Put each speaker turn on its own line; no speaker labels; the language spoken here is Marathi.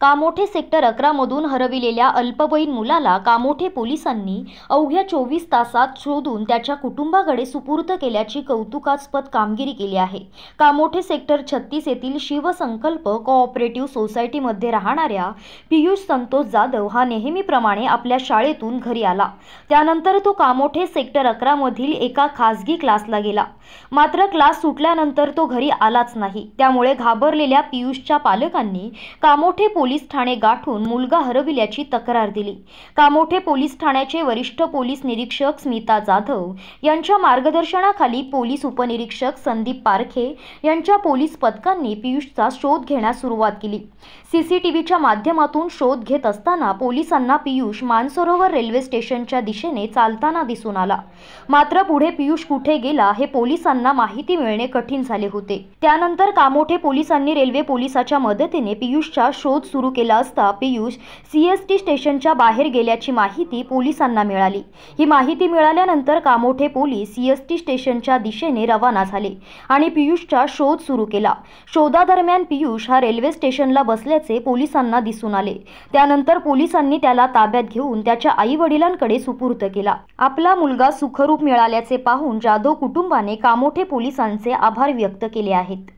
कामोठे सेक्टर अकरामधून हरविलेल्या अल्पवयीन मुलाला कामोठे पोलिसांनी अवघ्या चोवीस तासात शोधून त्याच्या कुटुंबाकडे सुपूर्द केल्याची कौतुकास्पद कामगिरी केली आहे कामोठे सेक्टर छत्तीस येथील शिवसंकल्प कोऑपरेटिव्ह सोसायटीमध्ये राहणाऱ्या पियुष संतोष जाधव हा नेहमीप्रमाणे आपल्या शाळेतून घरी आला त्यानंतर तो कामोठे सेक्टर अकरामधील एका खासगी क्लासला गेला मात्र क्लास सुटल्यानंतर तो घरी आलाच नाही त्यामुळे घाबरलेल्या पियुषच्या पालकांनी कामोठे पोलीस ठाणे गाठून मुलगा हरविल्याची तक्रार दिली कामोठे पोलीस ठाण्याचे वरिष्ठ पोलीस निरीक्षक स्मिता जाधव यांच्या मार्गदर्शनाखाली पोलीस उपनिरीक्षक संदीप पारखे यांच्या पोलीस पथकांनी पियुषचा शोध घेण्यास सुरुवात केली सीसीटीव्हीच्या माध्यमातून शोध घेत असताना पोलिसांना पियुष मानसरोवर रेल्वे स्टेशनच्या दिशेने चालताना दिसून आला मात्र पुढे पियुष कुठे गेला हे पोलिसांना माहिती मिळणे कठीण झाले होते त्यानंतर कामोठे पोलिसांनी रेल्वे पोलिसाच्या मदतीने पियुषचा शोध सुरू केला असता पियुष सी एस टी स्टेशनच्या बाहेर गेल्याची माहिती पोलिसांना मिळाली ही माहिती मिळाल्यानंतर Kamothe police C S T स्टेशनच्या दिशेने रवाना झाले आणि पियुषचा शोध सुरू केला शोधादरम्यान पियुष हा रेल्वे स्टेशनला बसल्याचे पोलिसांना दिसून आले त्यानंतर पोलिसांनी त्याला ताब्यात घेऊन त्याच्या आई वडिलांकडे सुपूर्द केला आपला मुलगा सुखरूप मिळाल्याचे पाहून जाधव कुटुंबाने कामोठे पोलिसांचे आभार व्यक्त केले आहेत